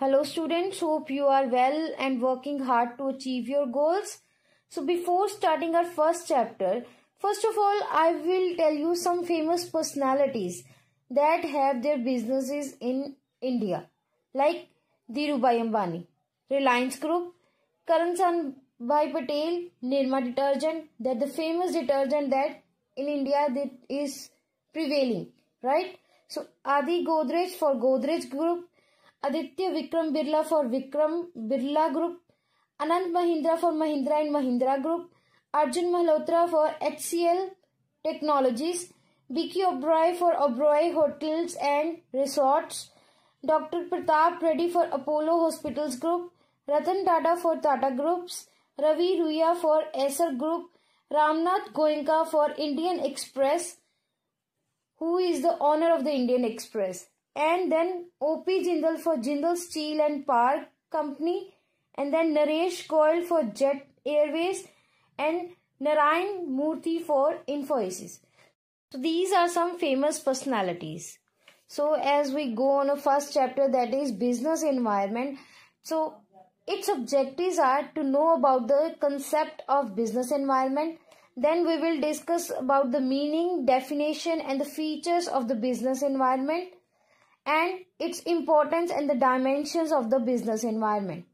Hello students, hope you are well and working hard to achieve your goals. So before starting our first chapter, first of all I will tell you some famous personalities that have their businesses in India like Dhirubhai Ambani, Reliance Group, Karan Sanbhai Patel, Nirma detergent that the famous detergent that in India that is prevailing right. So Adi Godrej for Godrej Group Aditya Vikram Birla for Vikram Birla Group, Anand Mahindra for Mahindra and Mahindra Group, Arjun Malhotra for HCL Technologies, Vicky Obroy for Obroy Hotels and Resorts, Dr. Pratap Reddy for Apollo Hospitals Group, Ratan Tata for Tata Groups, Ravi Ruya for Acer Group, Ramnath Goenka for Indian Express, who is the owner of the Indian Express and then O.P. Jindal for Jindal Steel and Power Company, and then Naresh Goyal for Jet Airways, and Narayan Murthy for Infosys. So these are some famous personalities. So as we go on a first chapter that is business environment. So its objectives are to know about the concept of business environment. Then we will discuss about the meaning, definition and the features of the business environment and its importance and the dimensions of the business environment.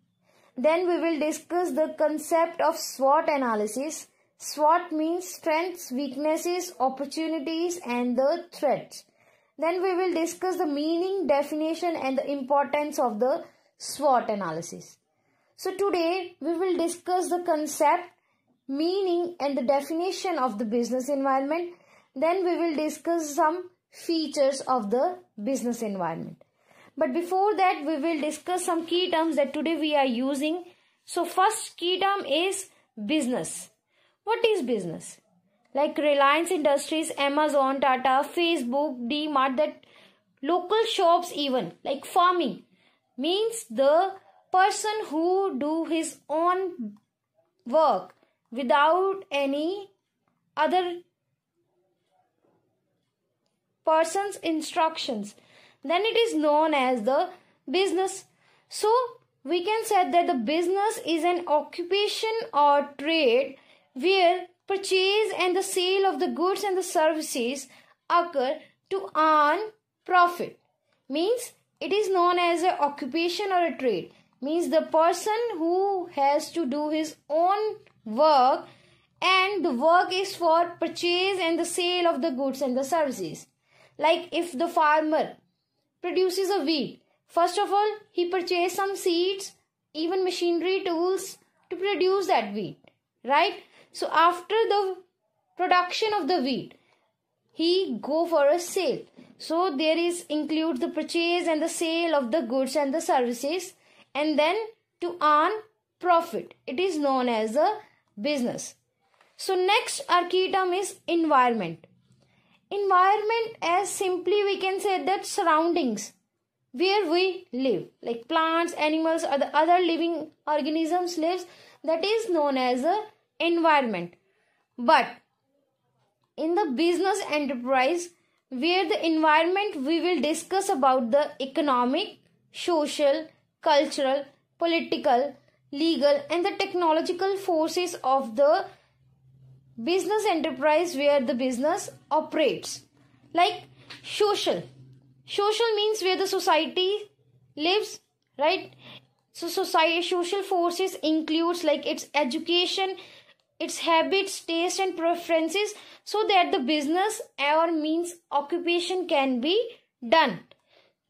Then we will discuss the concept of SWOT analysis. SWOT means strengths, weaknesses, opportunities and the threats. Then we will discuss the meaning, definition and the importance of the SWOT analysis. So today we will discuss the concept, meaning and the definition of the business environment. Then we will discuss some features of the business environment. But before that, we will discuss some key terms that today we are using. So, first key term is business. What is business? Like Reliance Industries, Amazon, Tata, Facebook, DMart, that local shops, even like farming, means the person who do his own work without any other person's instructions then it is known as the business so we can say that the business is an occupation or trade where purchase and the sale of the goods and the services occur to earn profit means it is known as an occupation or a trade means the person who has to do his own work and the work is for purchase and the sale of the goods and the services like if the farmer produces a wheat, first of all, he purchases some seeds, even machinery tools to produce that wheat, right? So after the production of the wheat, he go for a sale. So there is include the purchase and the sale of the goods and the services and then to earn profit. It is known as a business. So next our key term is environment environment as simply we can say that surroundings where we live like plants animals or the other living organisms lives that is known as a environment but in the business enterprise where the environment we will discuss about the economic social cultural political legal and the technological forces of the business enterprise where the business operates like social social means where the society lives right so society social forces includes like its education its habits taste and preferences so that the business or means occupation can be done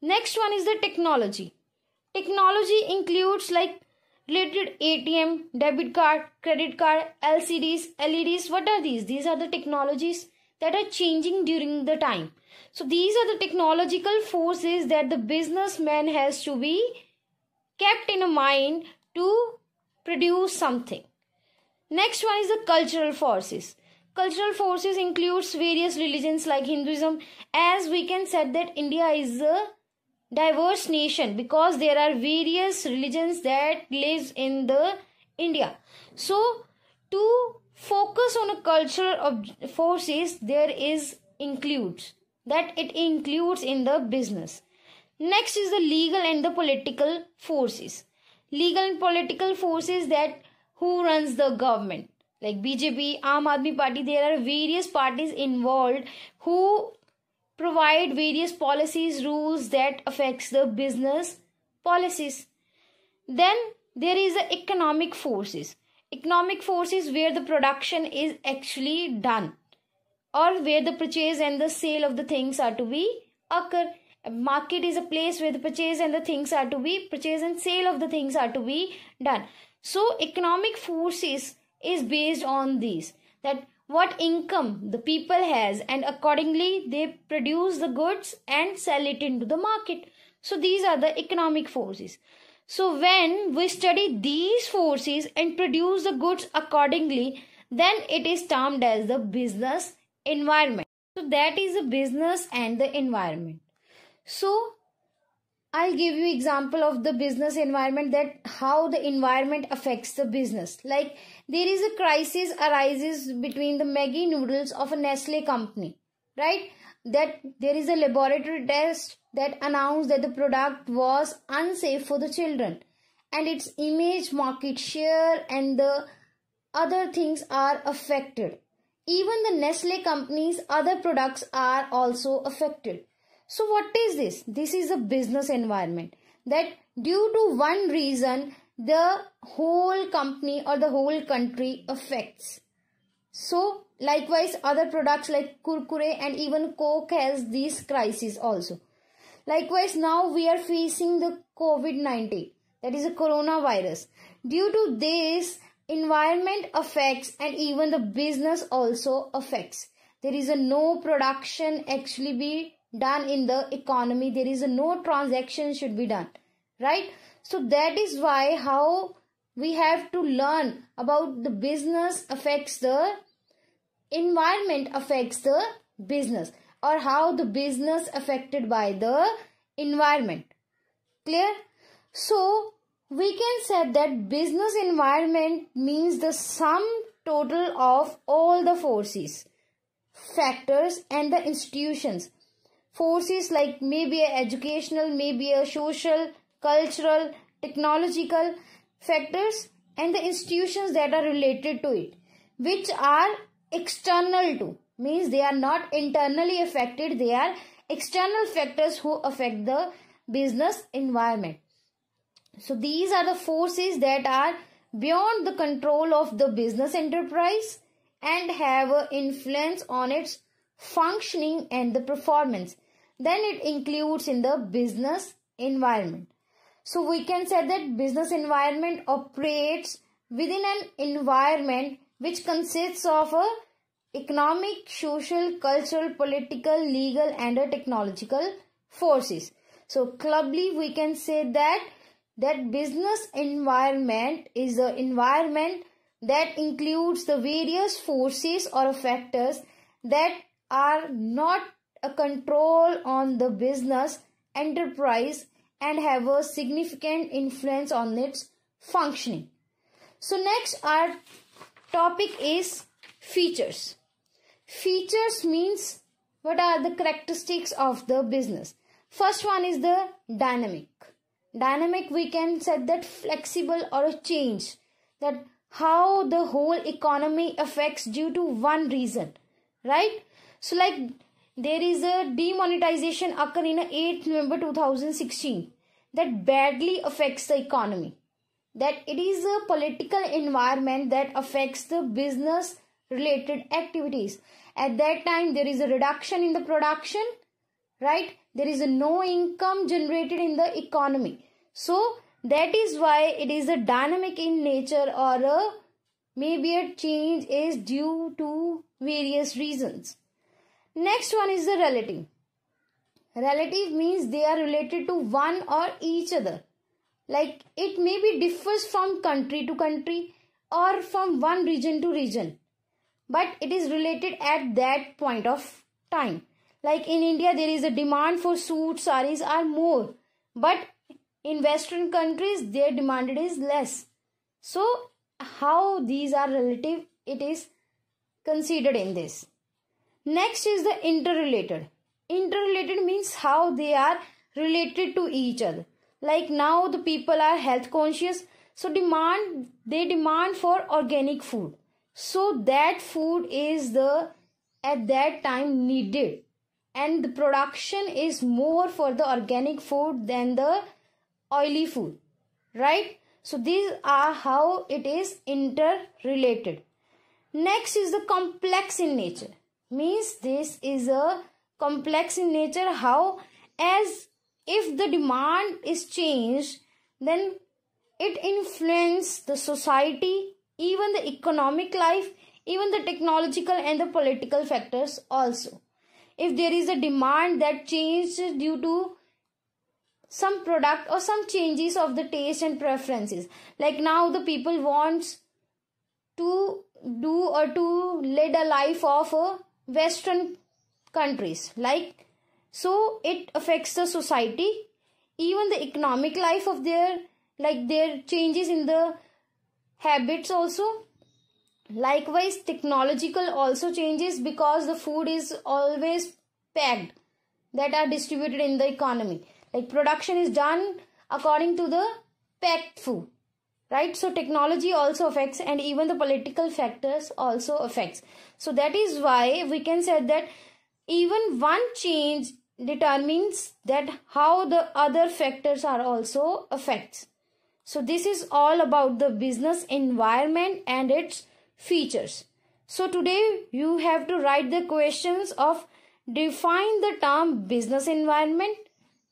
next one is the technology technology includes like related ATM, debit card, credit card, LCDs, LEDs. What are these? These are the technologies that are changing during the time. So these are the technological forces that the businessman has to be kept in mind to produce something. Next one is the cultural forces. Cultural forces includes various religions like Hinduism as we can say that India is a diverse nation because there are various religions that lives in the India. So to focus on a culture of forces there is includes that it includes in the business. Next is the legal and the political forces. Legal and political forces that who runs the government like BJP, Aam Aadmi Party. There are various parties involved who provide various policies rules that affects the business policies then there is the economic forces economic forces where the production is actually done or where the purchase and the sale of the things are to be occur market is a place where the purchase and the things are to be purchase and sale of the things are to be done so economic forces is based on these that what income the people has and accordingly they produce the goods and sell it into the market so these are the economic forces so when we study these forces and produce the goods accordingly then it is termed as the business environment so that is the business and the environment so I'll give you example of the business environment that how the environment affects the business. Like there is a crisis arises between the Maggie noodles of a Nestle company, right? That there is a laboratory test that announced that the product was unsafe for the children and its image, market share and the other things are affected. Even the Nestle company's other products are also affected so what is this? This is a business environment that due to one reason the whole company or the whole country affects. So likewise other products like Kurkure and even Coke has these crises also. Likewise now we are facing the COVID-19 that is a coronavirus. Due to this environment affects and even the business also affects. There is a no production actually be done in the economy there is a no transaction should be done right so that is why how we have to learn about the business affects the environment affects the business or how the business affected by the environment clear so we can say that business environment means the sum total of all the forces factors and the institutions forces like maybe educational, maybe a social, cultural, technological factors and the institutions that are related to it, which are external to means they are not internally affected, they are external factors who affect the business environment. So these are the forces that are beyond the control of the business enterprise and have an influence on its functioning and the performance then it includes in the business environment. So we can say that business environment operates within an environment which consists of a economic, social, cultural, political, legal and a technological forces. So clubly we can say that that business environment is the environment that includes the various forces or factors that are not a control on the business enterprise and have a significant influence on its functioning. So next our topic is features. Features means what are the characteristics of the business. First one is the dynamic. Dynamic we can set that flexible or a change that how the whole economy affects due to one reason right so like there is a demonetization occur in eighth November 2016 that badly affects the economy. That it is a political environment that affects the business related activities. At that time, there is a reduction in the production, right? There is no income generated in the economy. So, that is why it is a dynamic in nature or a maybe a change is due to various reasons. Next one is the relative. Relative means they are related to one or each other. Like it may be differs from country to country or from one region to region. But it is related at that point of time. Like in India, there is a demand for suits, saris are more. But in Western countries, their demand is less. So, how these are relative, it is considered in this. Next is the interrelated. Interrelated means how they are related to each other. Like now the people are health conscious, so demand they demand for organic food. So that food is the at that time needed and the production is more for the organic food than the oily food right so these are how it is interrelated next is the complex in nature means this is a complex in nature how as if the demand is changed then it influences the society even the economic life even the technological and the political factors also if there is a demand that changes due to some product or some changes of the taste and preferences like now the people wants to do or to lead a life of a Western countries. Like, so it affects the society, even the economic life of their, like their changes in the habits also. Likewise, technological also changes because the food is always packed that are distributed in the economy. Like production is done according to the packed food right so technology also affects and even the political factors also affects so that is why we can say that even one change determines that how the other factors are also affects so this is all about the business environment and its features so today you have to write the questions of define the term business environment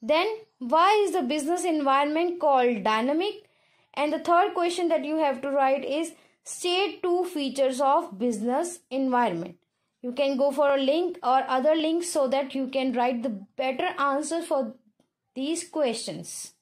then why is the business environment called dynamic and the third question that you have to write is state two features of business environment. You can go for a link or other links so that you can write the better answer for these questions.